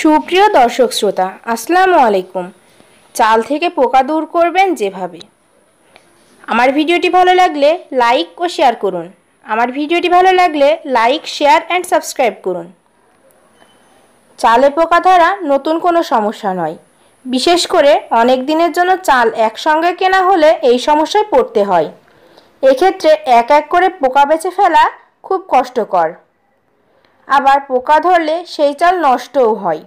সুপ্রিয় দর্শক শ্রোতা আসসালামু আলাইকুম চাল থেকে পোকা দূর করবেন যেভাবে আমার ভিডিওটি ভালো লাগলে লাইক ও শেয়ার করুন আমার ভিডিওটি ভালো লাগলে লাইক শেয়ার অ্যান্ড সাবস্ক্রাইব করুন চালে পোকা ধরা নতুন কোনো সমস্যা নয় বিশেষ করে অনেক দিনের জন্য চাল একসঙ্গে কেনা হলে এই সমস্যায় পড়তে হয় এক্ষেত্রে এক এক করে পোকা বেছে ফেলা খুব কষ্টকর আবার পোকা ধরলে সেই চাল নষ্টও হয়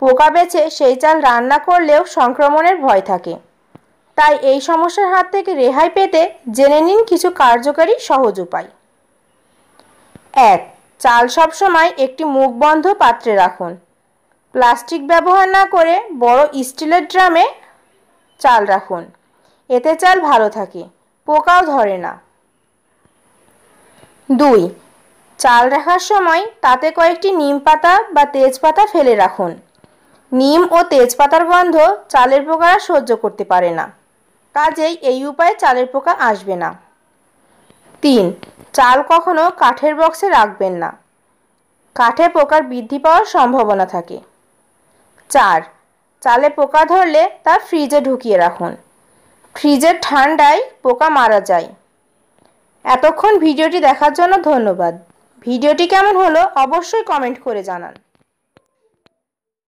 পোকা বেছে সেই চাল রান্না করলেও সংক্রমণের ভয় থাকে তাই এই সমস্যার হাত থেকে রেহাই পেতে জেনে নিন কিছু কার্যকারী সহজ উপায় এক চাল সবসময় একটি মুখবন্ধ পাত্রে রাখুন প্লাস্টিক ব্যবহার না করে বড় স্টিলের ড্রামে চাল রাখুন এতে চাল ভালো থাকে পোকাও ধরে না দুই চাল রাখার সময় তাতে কয়েকটি নিম পাতা বা তেজপাতা ফেলে রাখুন নিম ও তেজপাতার গন্ধ চালের পোকারা সহ্য করতে পারে না কাজেই এই উপায়ে চালের পোকা আসবে না তিন চাল কখনো কাঠের বক্সে রাখবেন না কাঠে পোকার বৃদ্ধি পাওয়ার সম্ভাবনা থাকে চার চালে পোকা ধরলে তা ফ্রিজে ঢুকিয়ে রাখুন ফ্রিজের ঠান্ডায় পোকা মারা যায় এতক্ষণ ভিডিওটি দেখার জন্য ধন্যবাদ ভিডিওটি কেমন হলো অবশ্যই কমেন্ট করে জানান